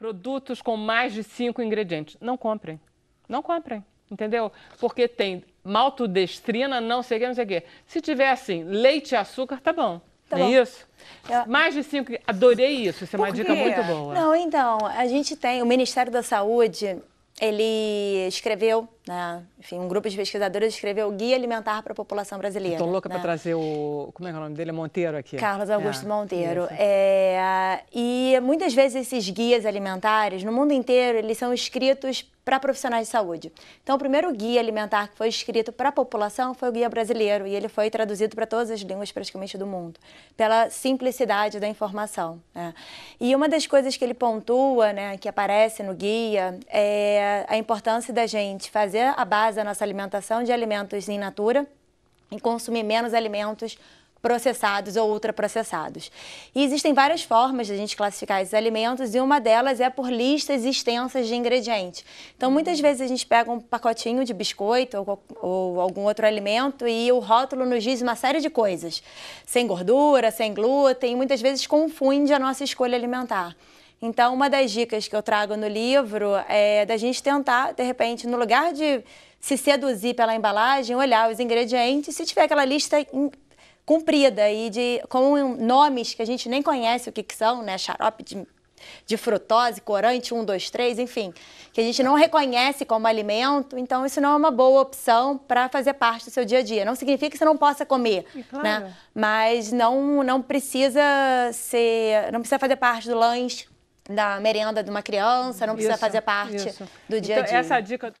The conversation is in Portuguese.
produtos com mais de cinco ingredientes. Não comprem. Não comprem. Entendeu? Porque tem maltodestrina, não sei o que, não sei o que. Se tiver assim, leite e açúcar, tá bom. Tá é bom. isso? Eu... É. Mais de cinco. Adorei isso. Isso é uma dica muito boa. Não, então, a gente tem, o Ministério da Saúde ele escreveu, né, enfim, um grupo de pesquisadores escreveu o Guia Alimentar para a População Brasileira. Estou louca né? para trazer o, como é, que é o nome dele? É Monteiro aqui. Carlos Augusto é, Monteiro. É, e muitas vezes esses guias alimentares, no mundo inteiro, eles são escritos para profissionais de saúde. Então, o primeiro guia alimentar que foi escrito para a população foi o Guia Brasileiro, e ele foi traduzido para todas as línguas praticamente do mundo, pela simplicidade da informação. Né? E uma das coisas que ele pontua, né, que aparece no guia, é a importância da gente fazer a base da nossa alimentação de alimentos em natura e consumir menos alimentos processados ou ultraprocessados. E existem várias formas de a gente classificar esses alimentos e uma delas é por listas extensas de ingredientes. Então, muitas hum. vezes a gente pega um pacotinho de biscoito ou, ou algum outro alimento e o rótulo nos diz uma série de coisas, sem gordura, sem glúten, muitas vezes confunde a nossa escolha alimentar. Então, uma das dicas que eu trago no livro é da gente tentar, de repente, no lugar de se seduzir pela embalagem, olhar os ingredientes, se tiver aquela lista comprida e de com nomes que a gente nem conhece o que, que são, né? Xarope de, de frutose, corante 1, 2, 3, enfim, que a gente não reconhece como alimento, então isso não é uma boa opção para fazer parte do seu dia a dia. Não significa que você não possa comer, né? claro. né? Mas não, não precisa ser, não precisa fazer parte do lanche da merenda de uma criança, não precisa isso, fazer parte isso. do dia a dia. Então, essa dica